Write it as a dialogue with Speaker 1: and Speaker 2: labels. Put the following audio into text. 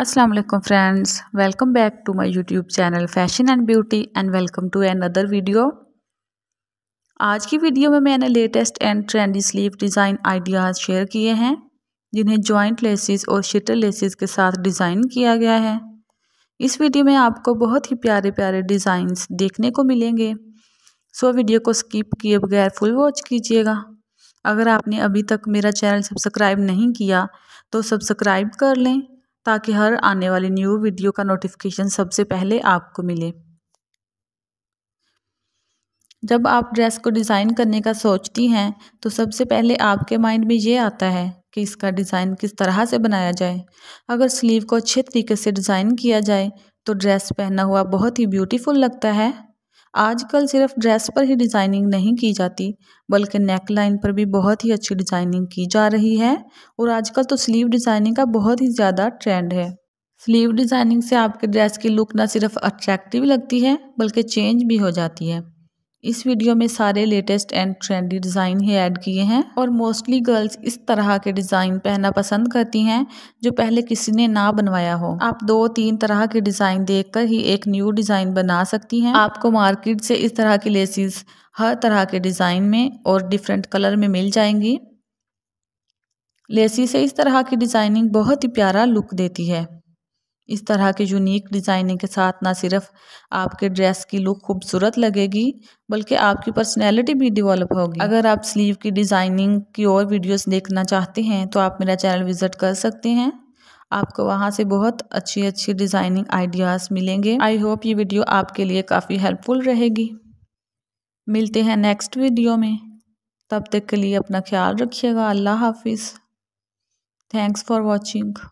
Speaker 1: अस्सलाम वालेकुम friends welcome back to my YouTube channel fashion and beauty and welcome to another video आज की video में मैंने latest and trendy sleeve design ideas share किए हैं जिन्हें जॉइंट लेसिस और शिटर लेसिस के साथ डिज़ाइन किया गया है इस वीडियो में आपको बहुत ही प्यारे प्यारे डिज़ाइंस देखने को मिलेंगे सो वीडियो को स्किप किए बगैर फुल वॉच कीजिएगा अगर आपने अभी तक मेरा चैनल सब्सक्राइब नहीं किया तो सब्सक्राइब कर लें ताकि हर आने वाली न्यू वीडियो का नोटिफिकेशन सबसे पहले आपको मिले जब आप ड्रेस को डिज़ाइन करने का सोचती हैं तो सबसे पहले आपके माइंड में ये आता है कि इसका डिज़ाइन किस तरह से बनाया जाए अगर स्लीव को अच्छे तरीके से डिज़ाइन किया जाए तो ड्रेस पहना हुआ बहुत ही ब्यूटीफुल लगता है आजकल सिर्फ ड्रेस पर ही डिज़ाइनिंग नहीं की जाती बल्कि नेक लाइन पर भी बहुत ही अच्छी डिज़ाइनिंग की जा रही है और आजकल तो स्लीव डिज़ाइनिंग का बहुत ही ज़्यादा ट्रेंड है स्लीव डिज़ाइनिंग से आपके ड्रेस की लुक ना सिर्फ अट्रैक्टिव लगती है बल्कि चेंज भी हो जाती है इस वीडियो में सारे लेटेस्ट एंड ट्रेंडी डिज़ाइन ही ऐड किए हैं और मोस्टली गर्ल्स इस तरह के डिज़ाइन पहनना पसंद करती हैं जो पहले किसी ने ना बनवाया हो आप दो तीन तरह के डिज़ाइन देखकर ही एक न्यू डिज़ाइन बना सकती हैं आपको मार्केट से इस तरह की लेसिस हर तरह के डिज़ाइन में और डिफरेंट कलर में मिल जाएंगी लेसी से इस तरह की डिज़ाइनिंग बहुत ही प्यारा लुक देती है इस तरह के यूनिक डिज़ाइनिंग के साथ ना सिर्फ आपके ड्रेस की लुक खूबसूरत लगेगी बल्कि आपकी पर्सनैलिटी भी डिवेलप होगी अगर आप स्लीव की डिज़ाइनिंग की और वीडियोस देखना चाहते हैं तो आप मेरा चैनल विज़िट कर सकते हैं आपको वहाँ से बहुत अच्छी अच्छी डिज़ाइनिंग आइडियाज़ मिलेंगे आई होप ये वीडियो आपके लिए काफ़ी हेल्पफुल रहेगी मिलते हैं नेक्स्ट वीडियो में तब तक के लिए अपना ख्याल रखिएगा अल्लाह हाफिज़ थैंक्स फॉर वॉचिंग